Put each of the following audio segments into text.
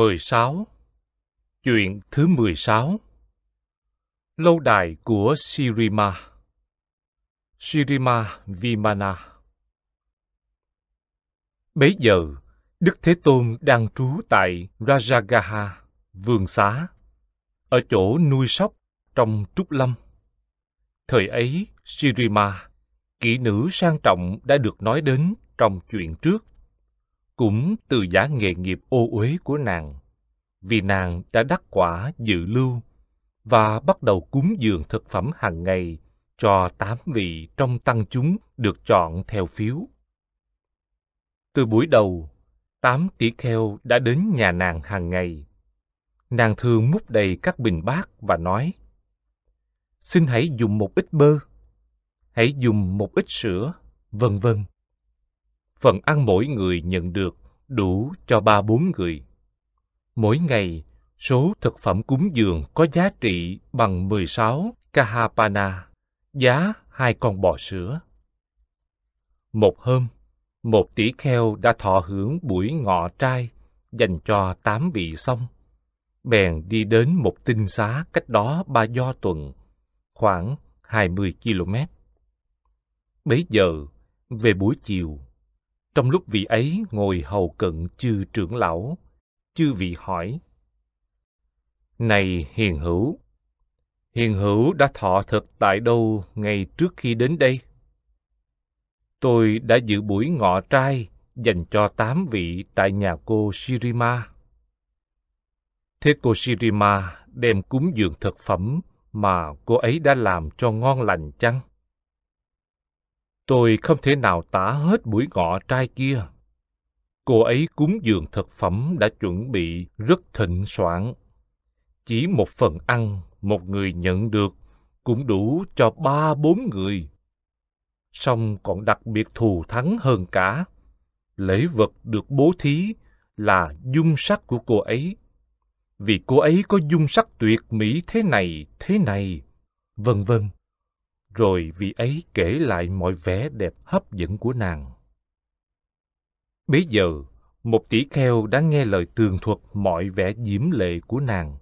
16 Chuyện thứ 16 Lâu đài của Sirima Sirima Vimana Bấy giờ, Đức Thế Tôn đang trú tại Rajagaha, vườn xá, ở chỗ nuôi sóc trong trúc lâm. Thời ấy, Sirima, kỹ nữ sang trọng đã được nói đến trong chuyện trước, cũng từ giả nghề nghiệp ô uế của nàng vì nàng đã đắc quả dự lưu và bắt đầu cúng dường thực phẩm hàng ngày cho tám vị trong tăng chúng được chọn theo phiếu. Từ buổi đầu, tám tỷ kheo đã đến nhà nàng hàng ngày. Nàng thường múc đầy các bình bát và nói, Xin hãy dùng một ít bơ, hãy dùng một ít sữa, vân vân. Phần ăn mỗi người nhận được đủ cho ba bốn người. Mỗi ngày, số thực phẩm cúng dường có giá trị bằng 16 kahapana, giá hai con bò sữa. Một hôm, một tỷ kheo đã thọ hưởng buổi ngọ trai dành cho tám vị xong. Bèn đi đến một tinh xá cách đó ba do tuần, khoảng 20 km. Bấy giờ, về buổi chiều, trong lúc vị ấy ngồi hầu cận chư trưởng lão, chư vị hỏi này hiền hữu hiền hữu đã thọ thực tại đâu ngay trước khi đến đây tôi đã dự buổi ngọ trai dành cho tám vị tại nhà cô Shirima Thế cô Shirima đem cúng dường thực phẩm mà cô ấy đã làm cho ngon lành chăng? Tôi không thể nào tả hết buổi ngọ trai kia cô ấy cúng dường thực phẩm đã chuẩn bị rất thịnh soạn. Chỉ một phần ăn một người nhận được cũng đủ cho ba bốn người. Song còn đặc biệt thù thắng hơn cả, lễ vật được bố thí là dung sắc của cô ấy. Vì cô ấy có dung sắc tuyệt mỹ thế này, thế này, vân vân. Rồi vị ấy kể lại mọi vẻ đẹp hấp dẫn của nàng. Bấy giờ, một tỷ kheo đã nghe lời tường thuật mọi vẻ diễm lệ của nàng.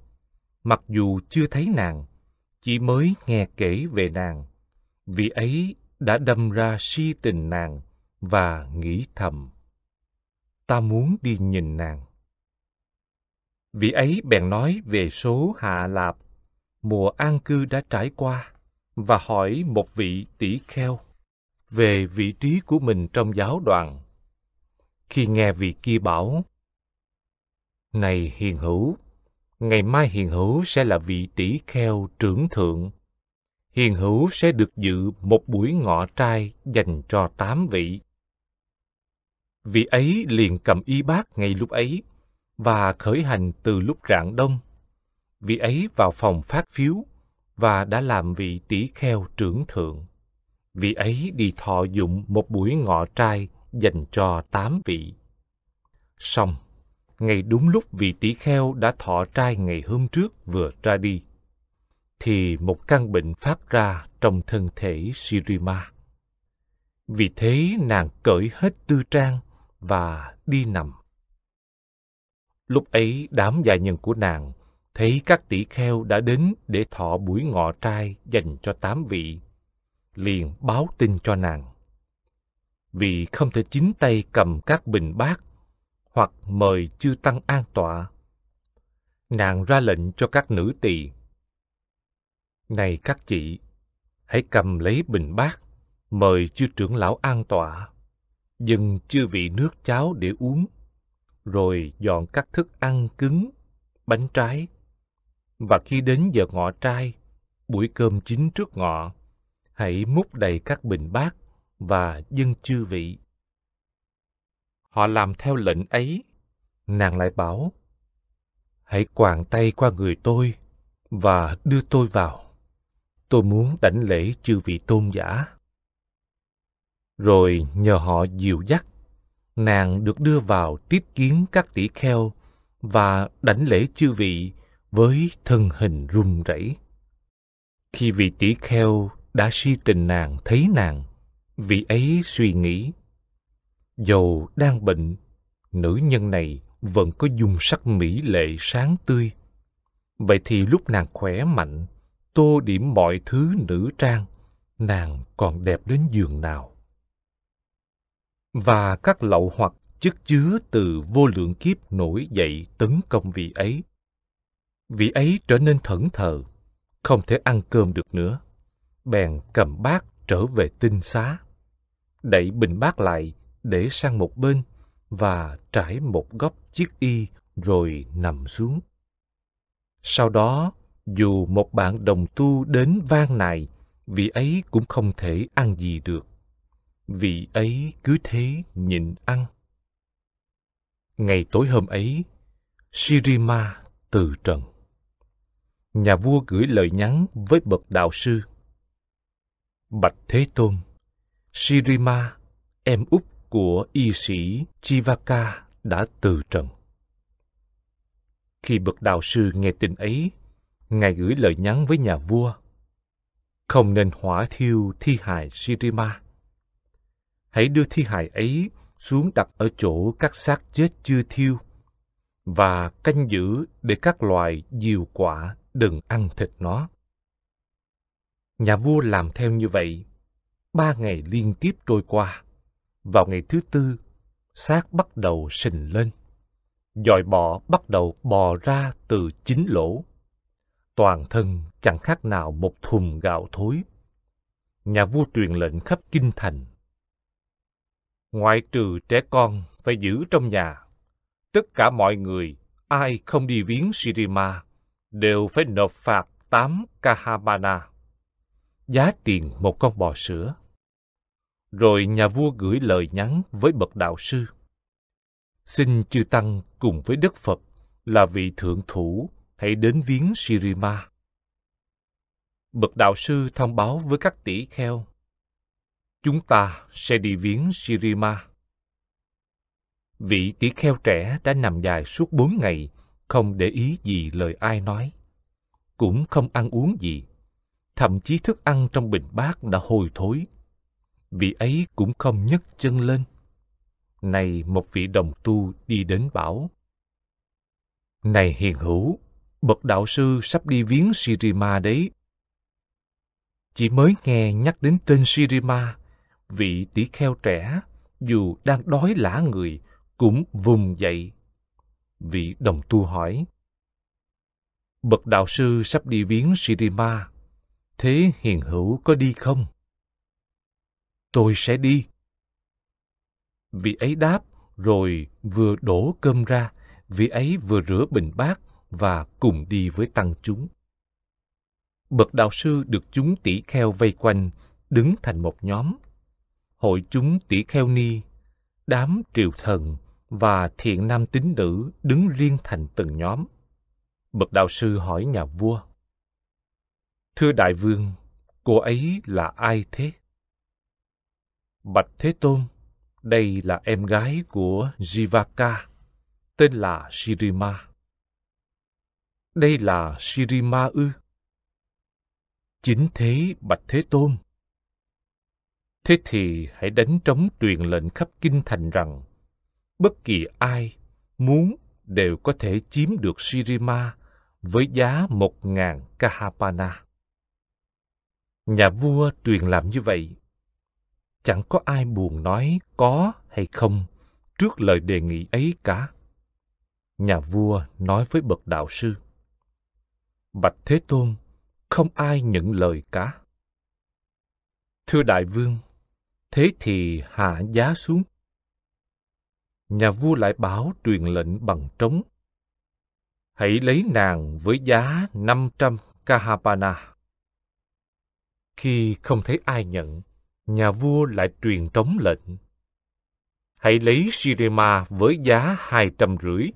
Mặc dù chưa thấy nàng, chỉ mới nghe kể về nàng. Vì ấy đã đâm ra si tình nàng và nghĩ thầm. Ta muốn đi nhìn nàng. Vị ấy bèn nói về số Hạ Lạp, mùa an cư đã trải qua, và hỏi một vị tỷ kheo về vị trí của mình trong giáo đoàn khi nghe vị kia bảo này hiền hữu ngày mai hiền hữu sẽ là vị tỷ kheo trưởng thượng hiền hữu sẽ được dự một buổi ngọ trai dành cho tám vị vị ấy liền cầm y bát ngay lúc ấy và khởi hành từ lúc rạng đông vị ấy vào phòng phát phiếu và đã làm vị tỷ kheo trưởng thượng vị ấy đi thọ dụng một buổi ngọ trai dành cho tám vị. Xong, ngay đúng lúc vị tỷ kheo đã thọ trai ngày hôm trước vừa ra đi, thì một căn bệnh phát ra trong thân thể Sirima. Vì thế nàng cởi hết tư trang và đi nằm. Lúc ấy đám gia nhân của nàng thấy các tỷ kheo đã đến để thọ buổi ngọ trai dành cho tám vị, liền báo tin cho nàng vì không thể chính tay cầm các bình bát hoặc mời chư tăng an tọa. Nàng ra lệnh cho các nữ tỳ. Này các chị, hãy cầm lấy bình bát, mời chư trưởng lão an tọa, dừng chư vị nước cháo để uống, rồi dọn các thức ăn cứng, bánh trái. Và khi đến giờ ngọ trai, buổi cơm chín trước ngọ, hãy múc đầy các bình bát và dân chư vị. Họ làm theo lệnh ấy. Nàng lại bảo, hãy quàng tay qua người tôi và đưa tôi vào. Tôi muốn đảnh lễ chư vị tôn giả. Rồi nhờ họ dìu dắt, nàng được đưa vào tiếp kiến các tỷ kheo và đảnh lễ chư vị với thân hình run rẩy. Khi vị tỷ kheo đã si tình nàng thấy nàng, Vị ấy suy nghĩ, dầu đang bệnh, nữ nhân này vẫn có dung sắc mỹ lệ sáng tươi. Vậy thì lúc nàng khỏe mạnh, tô điểm mọi thứ nữ trang, nàng còn đẹp đến giường nào. Và các lậu hoặc chất chứa từ vô lượng kiếp nổi dậy tấn công vị ấy. Vị ấy trở nên thẫn thờ, không thể ăn cơm được nữa. Bèn cầm bát trở về tinh xá đẩy bình bát lại để sang một bên và trải một góc chiếc y rồi nằm xuống. Sau đó, dù một bạn đồng tu đến vang nài, vị ấy cũng không thể ăn gì được. Vị ấy cứ thế nhịn ăn. Ngày tối hôm ấy, Sirima từ trần. Nhà vua gửi lời nhắn với bậc đạo sư. Bạch Thế Tôn, Shirima, em út của y sĩ Chivaka đã từ trần. Khi bậc đạo sư nghe tin ấy, Ngài gửi lời nhắn với nhà vua, không nên hỏa thiêu thi hài Shirima. Hãy đưa thi hài ấy xuống đặt ở chỗ các xác chết chưa thiêu và canh giữ để các loài diều quả đừng ăn thịt nó. Nhà vua làm theo như vậy ba ngày liên tiếp trôi qua. Vào ngày thứ tư, xác bắt đầu sình lên. Dòi bọ bắt đầu bò ra từ chính lỗ. Toàn thân chẳng khác nào một thùng gạo thối. Nhà vua truyền lệnh khắp kinh thành. Ngoại trừ trẻ con phải giữ trong nhà. Tất cả mọi người, ai không đi viếng Sirima, đều phải nộp phạt tám kahabana giá tiền một con bò sữa. Rồi nhà vua gửi lời nhắn với bậc đạo sư. Xin chư Tăng cùng với Đức Phật là vị thượng thủ hãy đến viếng Sirima. Bậc đạo sư thông báo với các tỷ kheo. Chúng ta sẽ đi viếng Sirima. Vị tỷ kheo trẻ đã nằm dài suốt bốn ngày, không để ý gì lời ai nói. Cũng không ăn uống gì thậm chí thức ăn trong bình bát đã hôi thối. Vị ấy cũng không nhấc chân lên. Này một vị đồng tu đi đến bảo. Này hiền hữu, bậc đạo sư sắp đi viếng Sirima đấy. Chỉ mới nghe nhắc đến tên Sirima, vị tỷ kheo trẻ, dù đang đói lã người, cũng vùng dậy. Vị đồng tu hỏi, Bậc đạo sư sắp đi viếng Sirima Thế hiền hữu có đi không? Tôi sẽ đi. Vị ấy đáp, rồi vừa đổ cơm ra, vị ấy vừa rửa bình bát và cùng đi với tăng chúng. Bậc đạo sư được chúng tỷ kheo vây quanh, đứng thành một nhóm. Hội chúng tỷ kheo ni, đám triều thần và thiện nam tín nữ đứng riêng thành từng nhóm. Bậc đạo sư hỏi nhà vua, Thưa đại vương, cô ấy là ai thế? Bạch Thế Tôn, đây là em gái của Jivaka, tên là Sirima. Đây là Sirima ư? Chính thế Bạch Thế Tôn. Thế thì hãy đánh trống truyền lệnh khắp kinh thành rằng bất kỳ ai muốn đều có thể chiếm được Sirima với giá một ngàn Kahapana. Nhà vua truyền làm như vậy. Chẳng có ai buồn nói có hay không trước lời đề nghị ấy cả. Nhà vua nói với bậc đạo sư. Bạch Thế Tôn, không ai nhận lời cả. Thưa Đại Vương, thế thì hạ giá xuống. Nhà vua lại bảo truyền lệnh bằng trống. Hãy lấy nàng với giá 500 Kahapana. Khi không thấy ai nhận, nhà vua lại truyền trống lệnh. Hãy lấy Sirema với giá hai trăm rưỡi.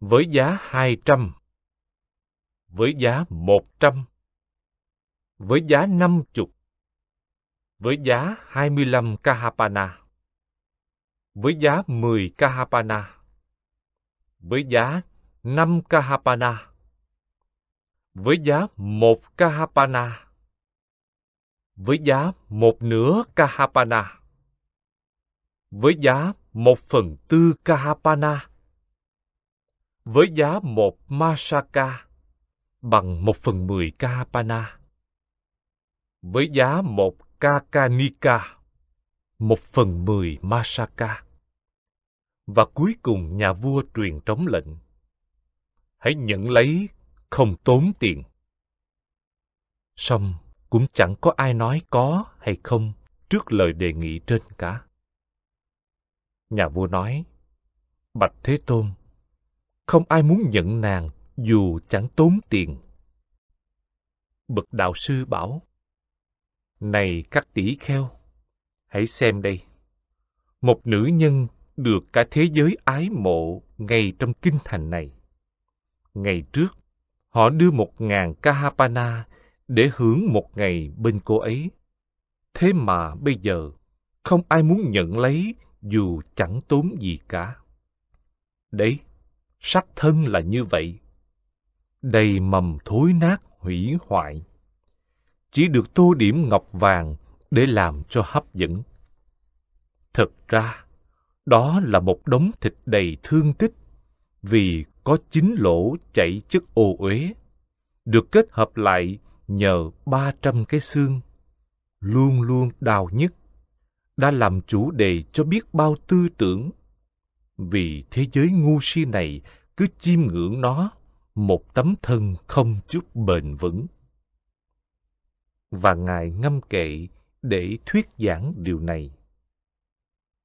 Với giá hai trăm. Với giá một trăm. Với giá năm chục. Với giá hai mươi lăm kahapana. Với giá mười kahapana. Với giá năm kahapana. Với giá một kahapana với giá một nửa Kahapana, với giá một phần tư Kahapana, với giá một Masaka bằng một phần mười Kahapana, với giá một Kakanika, một phần mười Masaka. Và cuối cùng nhà vua truyền trống lệnh. Hãy nhận lấy không tốn tiền. Xong cũng chẳng có ai nói có hay không trước lời đề nghị trên cả. Nhà vua nói, Bạch Thế Tôn, không ai muốn nhận nàng dù chẳng tốn tiền. Bậc đạo sư bảo, Này các tỷ kheo, hãy xem đây. Một nữ nhân được cả thế giới ái mộ ngay trong kinh thành này. Ngày trước, họ đưa một ngàn Kahapana để hưởng một ngày bên cô ấy. Thế mà bây giờ, không ai muốn nhận lấy dù chẳng tốn gì cả. Đấy, sắc thân là như vậy. Đầy mầm thối nát hủy hoại. Chỉ được tô điểm ngọc vàng để làm cho hấp dẫn. Thật ra, đó là một đống thịt đầy thương tích vì có chín lỗ chảy chất ô uế được kết hợp lại nhờ ba trăm cái xương luôn luôn đau nhức đã làm chủ đề cho biết bao tư tưởng vì thế giới ngu si này cứ chiêm ngưỡng nó một tấm thân không chút bền vững và ngài ngâm kệ để thuyết giảng điều này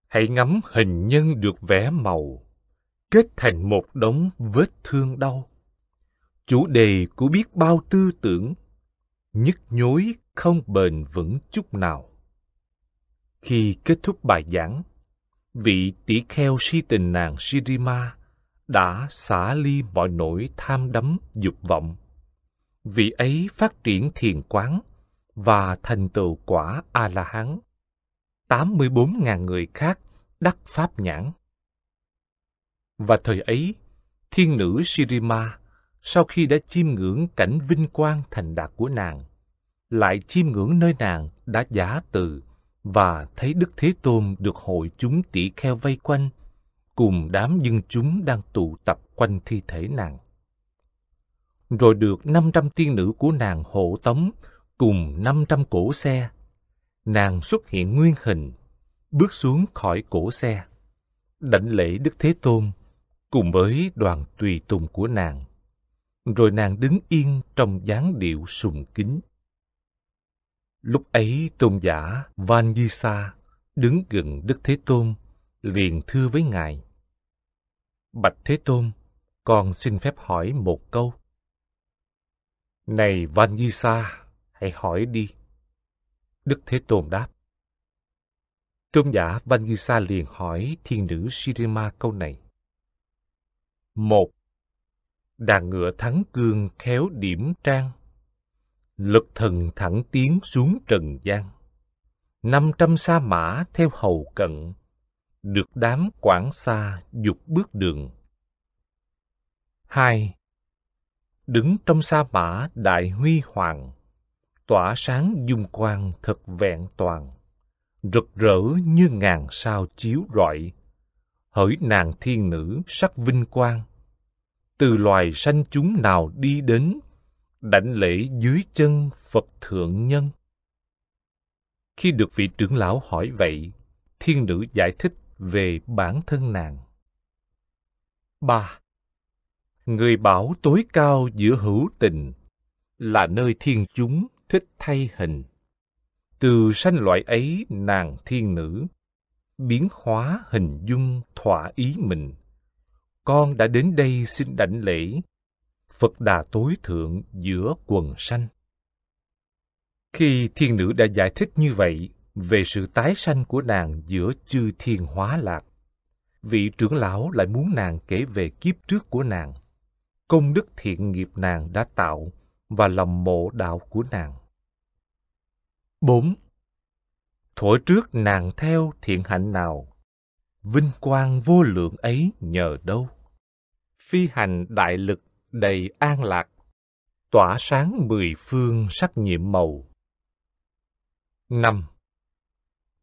hãy ngắm hình nhân được vẽ màu kết thành một đống vết thương đau chủ đề của biết bao tư tưởng nhức nhối không bền vững chút nào. Khi kết thúc bài giảng, vị tỷ kheo si tình nàng Sirima đã xả ly mọi nỗi tham đắm dục vọng. Vị ấy phát triển thiền quán và thành tựu quả A-la-hán. 84.000 người khác đắc pháp nhãn. Và thời ấy, thiên nữ Sirima sau khi đã chiêm ngưỡng cảnh vinh quang thành đạt của nàng, lại chiêm ngưỡng nơi nàng đã giả từ và thấy Đức Thế Tôn được hội chúng tỷ kheo vây quanh, cùng đám dân chúng đang tụ tập quanh thi thể nàng. Rồi được 500 tiên nữ của nàng hộ tống cùng 500 cổ xe. Nàng xuất hiện nguyên hình, bước xuống khỏi cổ xe, đảnh lễ Đức Thế Tôn cùng với đoàn tùy tùng của nàng rồi nàng đứng yên trong dáng điệu sùng kính. Lúc ấy tôn giả Van Sa đứng gần Đức Thế Tôn, liền thưa với Ngài. Bạch Thế Tôn, con xin phép hỏi một câu. Này Van Sa, hãy hỏi đi. Đức Thế Tôn đáp. Tôn giả Van Sa liền hỏi thiên nữ Sirima câu này. Một, đàn ngựa thắng cương khéo điểm trang. Lực thần thẳng tiến xuống trần gian. Năm trăm sa mã theo hầu cận, được đám quảng xa dục bước đường. hai Đứng trong sa mã đại huy hoàng, tỏa sáng dung quang thật vẹn toàn, rực rỡ như ngàn sao chiếu rọi. Hỡi nàng thiên nữ sắc vinh quang, từ loài sanh chúng nào đi đến đảnh lễ dưới chân phật thượng nhân khi được vị trưởng lão hỏi vậy thiên nữ giải thích về bản thân nàng ba người bảo tối cao giữa hữu tình là nơi thiên chúng thích thay hình từ sanh loại ấy nàng thiên nữ biến hóa hình dung thỏa ý mình con đã đến đây xin đảnh lễ Phật Đà tối thượng giữa quần sanh. Khi thiên nữ đã giải thích như vậy về sự tái sanh của nàng giữa chư thiên hóa lạc, vị trưởng lão lại muốn nàng kể về kiếp trước của nàng, công đức thiện nghiệp nàng đã tạo và lòng mộ đạo của nàng. 4. Thuở trước nàng theo thiện hạnh nào vinh quang vô lượng ấy nhờ đâu phi hành đại lực đầy an lạc tỏa sáng mười phương sắc nhiệm màu năm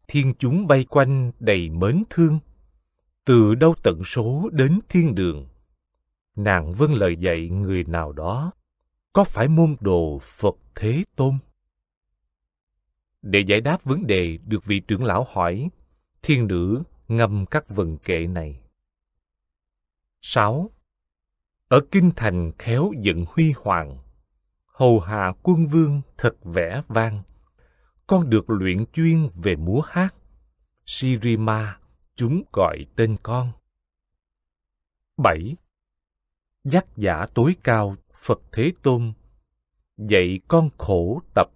thiên chúng bay quanh đầy mến thương từ đâu tận số đến thiên đường nàng vâng lời dạy người nào đó có phải môn đồ phật thế tôn để giải đáp vấn đề được vị trưởng lão hỏi thiên nữ ngâm các vần kệ này. 6. Ở kinh thành khéo dựng huy hoàng, hầu hạ quân vương thật vẻ vang. Con được luyện chuyên về múa hát, Sirima chúng gọi tên con. 7. Giác giả tối cao Phật Thế Tôn dạy con khổ tập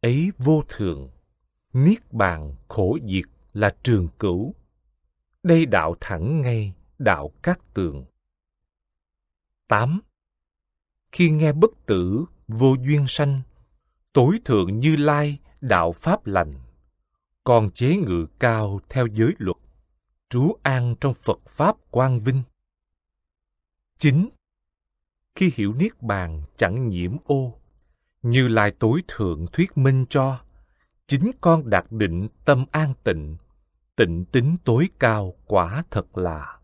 ấy vô thường niết bàn khổ diệt là trường cửu đây đạo thẳng ngay, đạo cát tường. 8. Khi nghe bất tử, vô duyên sanh, tối thượng như lai, đạo pháp lành, còn chế ngự cao theo giới luật, trú an trong Phật Pháp quang vinh. 9. Khi hiểu Niết Bàn chẳng nhiễm ô, như lai tối thượng thuyết minh cho, chính con đạt định tâm an tịnh, tịnh tính tối cao quả thật là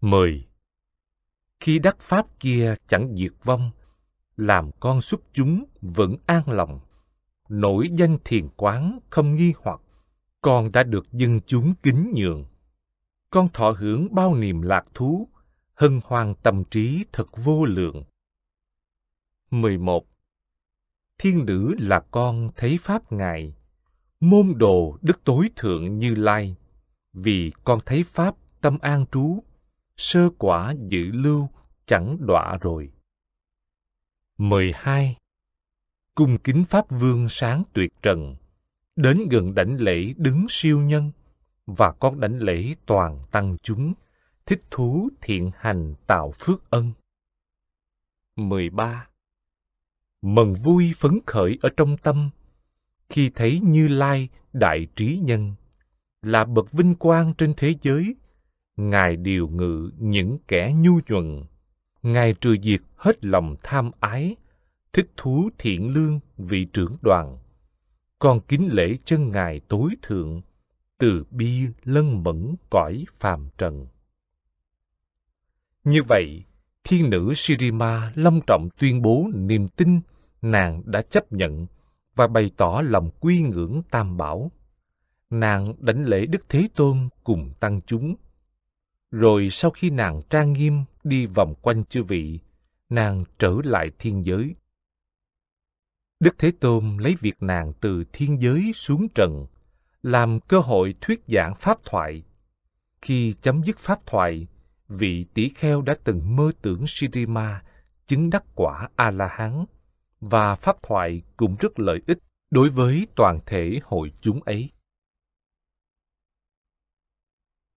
10. Khi đắc pháp kia chẳng diệt vong, làm con xuất chúng vẫn an lòng, nổi danh thiền quán không nghi hoặc, con đã được dân chúng kính nhường. Con thọ hưởng bao niềm lạc thú, hân hoan tâm trí thật vô lượng. 11. Thiên nữ là con thấy pháp Ngài, môn đồ đức tối thượng như lai vì con thấy pháp tâm an trú sơ quả dự lưu chẳng đọa rồi 12. Cung kính Pháp Vương sáng tuyệt trần, đến gần đảnh lễ đứng siêu nhân, và con đảnh lễ toàn tăng chúng, thích thú thiện hành tạo phước ân. 13. Mừng vui phấn khởi ở trong tâm, khi thấy Như Lai đại trí nhân là bậc vinh quang trên thế giới, Ngài điều ngự những kẻ nhu nhuận, Ngài trừ diệt hết lòng tham ái, thích thú thiện lương vị trưởng đoàn. Con kính lễ chân Ngài tối thượng, từ bi lân mẫn cõi phàm trần. Như vậy, thiên nữ Sirima long trọng tuyên bố niềm tin nàng đã chấp nhận và bày tỏ lòng quy ngưỡng tam bảo nàng đảnh lễ đức thế tôn cùng tăng chúng rồi sau khi nàng trang nghiêm đi vòng quanh chư vị nàng trở lại thiên giới đức thế tôn lấy việc nàng từ thiên giới xuống trần làm cơ hội thuyết giảng pháp thoại khi chấm dứt pháp thoại vị tỷ kheo đã từng mơ tưởng sirima chứng đắc quả a la hán và pháp thoại cũng rất lợi ích đối với toàn thể hội chúng ấy.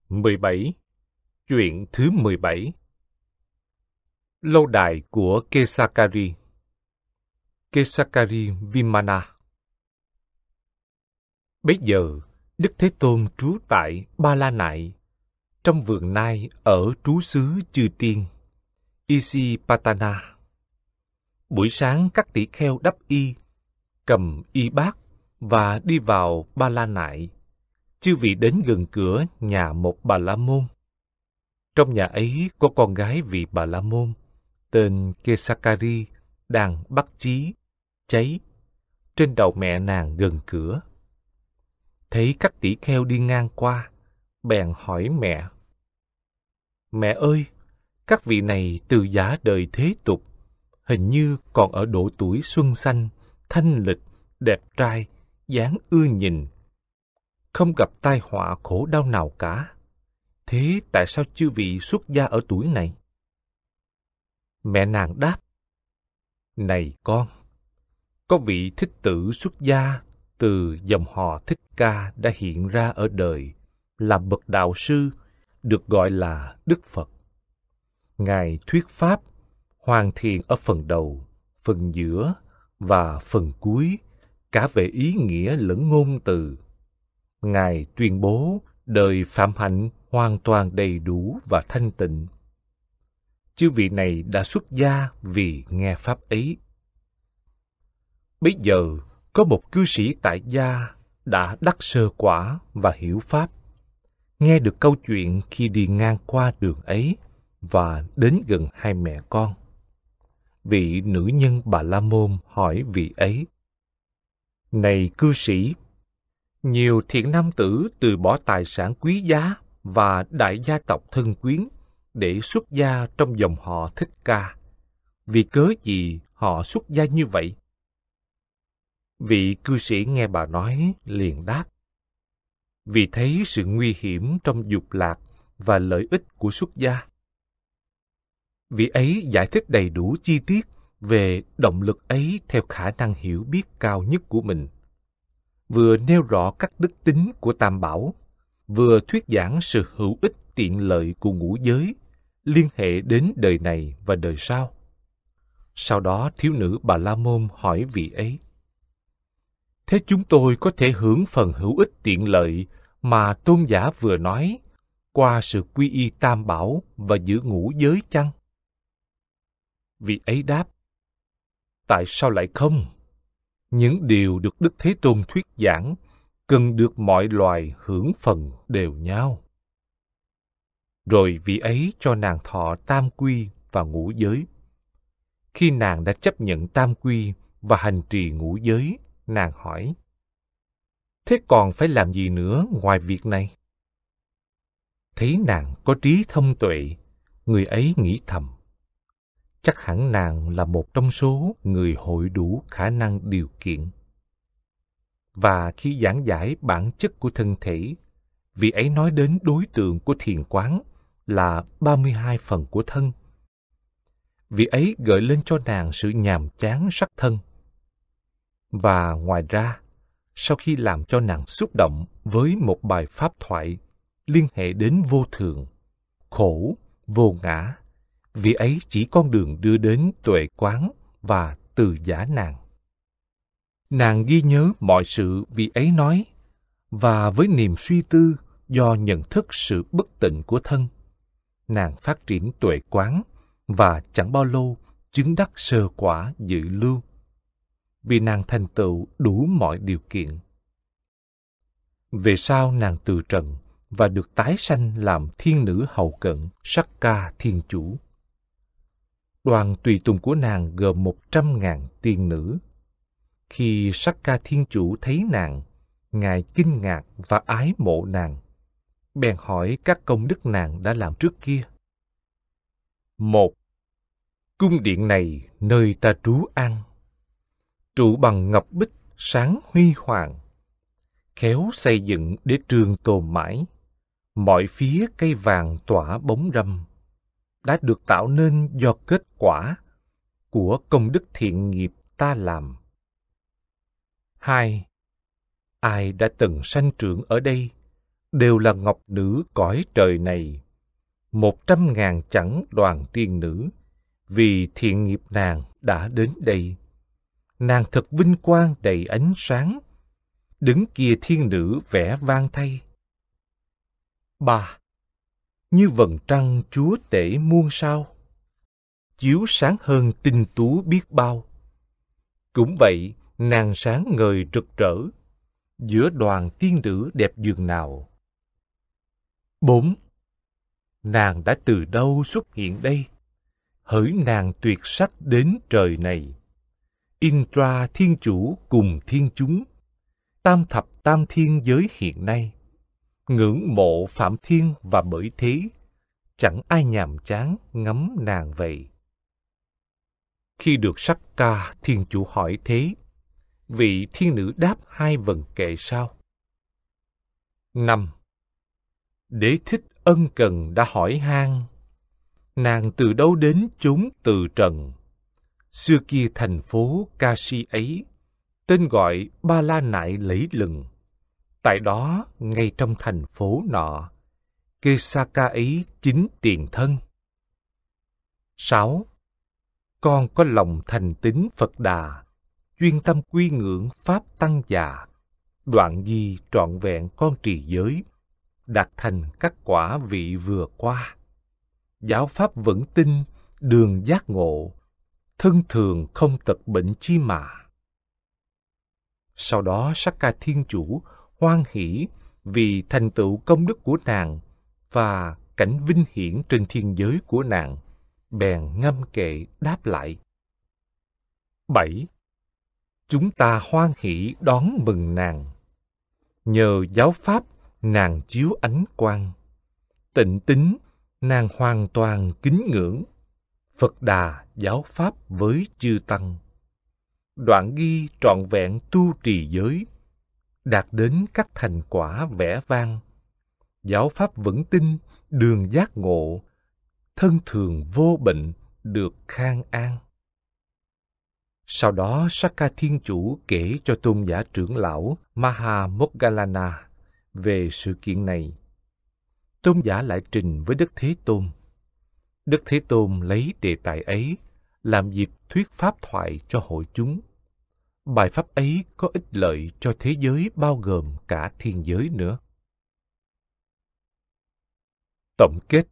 17. Chuyện thứ 17 Lâu đài của Kesakari Kesakari Vimana Bây giờ, Đức Thế Tôn trú tại Ba La Nại, trong vườn nai ở trú xứ Chư Tiên, Isipatana. Patana Buổi sáng các tỷ kheo đắp y, cầm y bát và đi vào Ba La Nại. Chư vị đến gần cửa nhà một bà La Môn. Trong nhà ấy có con gái vị bà La Môn, tên Kesakari, đang bắt chí, cháy, trên đầu mẹ nàng gần cửa. Thấy các tỷ kheo đi ngang qua, bèn hỏi mẹ. Mẹ ơi, các vị này từ giả đời thế tục, hình như còn ở độ tuổi xuân xanh, thanh lịch, đẹp trai, dáng ưa nhìn. Không gặp tai họa khổ đau nào cả. Thế tại sao chư vị xuất gia ở tuổi này? Mẹ nàng đáp, Này con, có vị thích tử xuất gia từ dòng họ Thích Ca đã hiện ra ở đời, làm bậc đạo sư, được gọi là Đức Phật. Ngài thuyết Pháp hoàn thiện ở phần đầu, phần giữa và phần cuối, cả về ý nghĩa lẫn ngôn từ. Ngài tuyên bố đời phạm hạnh hoàn toàn đầy đủ và thanh tịnh. Chư vị này đã xuất gia vì nghe pháp ấy. Bây giờ, có một cư sĩ tại gia đã đắc sơ quả và hiểu pháp. Nghe được câu chuyện khi đi ngang qua đường ấy và đến gần hai mẹ con vị nữ nhân bà la môn hỏi vị ấy này cư sĩ nhiều thiện nam tử từ bỏ tài sản quý giá và đại gia tộc thân quyến để xuất gia trong dòng họ thích ca vì cớ gì họ xuất gia như vậy vị cư sĩ nghe bà nói liền đáp vì thấy sự nguy hiểm trong dục lạc và lợi ích của xuất gia vị ấy giải thích đầy đủ chi tiết về động lực ấy theo khả năng hiểu biết cao nhất của mình vừa nêu rõ các đức tính của tam bảo vừa thuyết giảng sự hữu ích tiện lợi của ngũ giới liên hệ đến đời này và đời sau sau đó thiếu nữ bà la môn hỏi vị ấy thế chúng tôi có thể hưởng phần hữu ích tiện lợi mà tôn giả vừa nói qua sự quy y tam bảo và giữ ngũ giới chăng vị ấy đáp tại sao lại không những điều được đức thế tôn thuyết giảng cần được mọi loài hưởng phần đều nhau rồi vị ấy cho nàng thọ tam quy và ngũ giới khi nàng đã chấp nhận tam quy và hành trì ngũ giới nàng hỏi thế còn phải làm gì nữa ngoài việc này thấy nàng có trí thông tuệ người ấy nghĩ thầm chắc hẳn nàng là một trong số người hội đủ khả năng điều kiện và khi giảng giải bản chất của thân thể vị ấy nói đến đối tượng của thiền quán là 32 phần của thân. Vị ấy gợi lên cho nàng sự nhàm chán sắc thân. Và ngoài ra, sau khi làm cho nàng xúc động với một bài pháp thoại liên hệ đến vô thường, khổ, vô ngã, vì ấy chỉ con đường đưa đến tuệ quán và từ giả nàng nàng ghi nhớ mọi sự vì ấy nói và với niềm suy tư do nhận thức sự bất tịnh của thân nàng phát triển tuệ quán và chẳng bao lâu chứng đắc sơ quả dự lưu vì nàng thành tựu đủ mọi điều kiện về sau nàng từ trần và được tái sanh làm thiên nữ hậu cận sắc ca thiên chủ Đoàn tùy tùng của nàng gồm một trăm ngàn tiên nữ. Khi sắc ca thiên chủ thấy nàng, ngài kinh ngạc và ái mộ nàng. Bèn hỏi các công đức nàng đã làm trước kia. Một, cung điện này nơi ta trú ăn. Trụ bằng ngọc bích sáng huy hoàng. Khéo xây dựng để trường tồn mãi. Mọi phía cây vàng tỏa bóng râm đã được tạo nên do kết quả của công đức thiện nghiệp ta làm. Hai, ai đã từng sanh trưởng ở đây đều là ngọc nữ cõi trời này, một trăm ngàn chẳng đoàn tiên nữ, vì thiện nghiệp nàng đã đến đây. Nàng thật vinh quang đầy ánh sáng, đứng kia thiên nữ vẽ vang thay. Ba, như vầng trăng chúa tể muôn sao chiếu sáng hơn tinh tú biết bao cũng vậy nàng sáng ngời rực rỡ giữa đoàn tiên nữ đẹp giường nào bốn nàng đã từ đâu xuất hiện đây hỡi nàng tuyệt sắc đến trời này intra thiên chủ cùng thiên chúng tam thập tam thiên giới hiện nay ngưỡng mộ Phạm Thiên và bởi thế, chẳng ai nhàm chán ngắm nàng vậy. Khi được sắc ca, Thiên Chủ hỏi thế, vị thiên nữ đáp hai vần kệ sau. Năm Đế thích ân cần đã hỏi han nàng từ đâu đến chúng từ trần xưa kia thành phố ca si ấy tên gọi ba la nại lẫy lừng Tại đó, ngay trong thành phố nọ, Kisaka ấy chính tiền thân. 6. Con có lòng thành tín Phật Đà, chuyên tâm quy ngưỡng Pháp Tăng già, đoạn di trọn vẹn con trì giới, đạt thành các quả vị vừa qua. Giáo Pháp vững tin, đường giác ngộ, thân thường không tật bệnh chi mà. Sau đó Sắc Ca Thiên Chủ hoan hỷ vì thành tựu công đức của nàng và cảnh vinh hiển trên thiên giới của nàng, bèn ngâm kệ đáp lại. 7. Chúng ta hoan hỷ đón mừng nàng. Nhờ giáo pháp, nàng chiếu ánh quang. Tịnh tính, nàng hoàn toàn kính ngưỡng. Phật đà giáo pháp với chư tăng. Đoạn ghi trọn vẹn tu trì giới, đạt đến các thành quả vẻ vang. Giáo pháp vững tin, đường giác ngộ, thân thường vô bệnh, được khang an. Sau đó, Saka Thiên Chủ kể cho tôn giả trưởng lão Maha Moggallana về sự kiện này. Tôn giả lại trình với Đức Thế Tôn. Đức Thế Tôn lấy đề tài ấy làm dịp thuyết pháp thoại cho hội chúng bài pháp ấy có ích lợi cho thế giới bao gồm cả thiên giới nữa. Tổng kết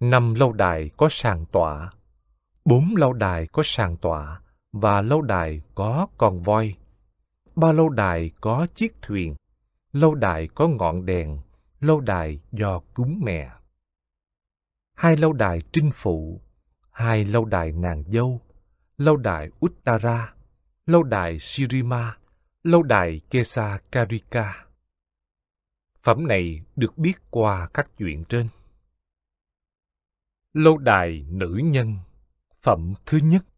Năm lâu đài có sàng tọa, bốn lâu đài có sàng tọa và lâu đài có con voi. Ba lâu đài có chiếc thuyền, lâu đài có ngọn đèn, lâu đài do cúng mẹ. Hai lâu đài trinh phụ, hai lâu đài nàng dâu, lâu đài Uttara, lâu đài Shirima, lâu đài Kesa Karika. Phẩm này được biết qua các chuyện trên. Lâu đài nữ nhân, phẩm thứ nhất.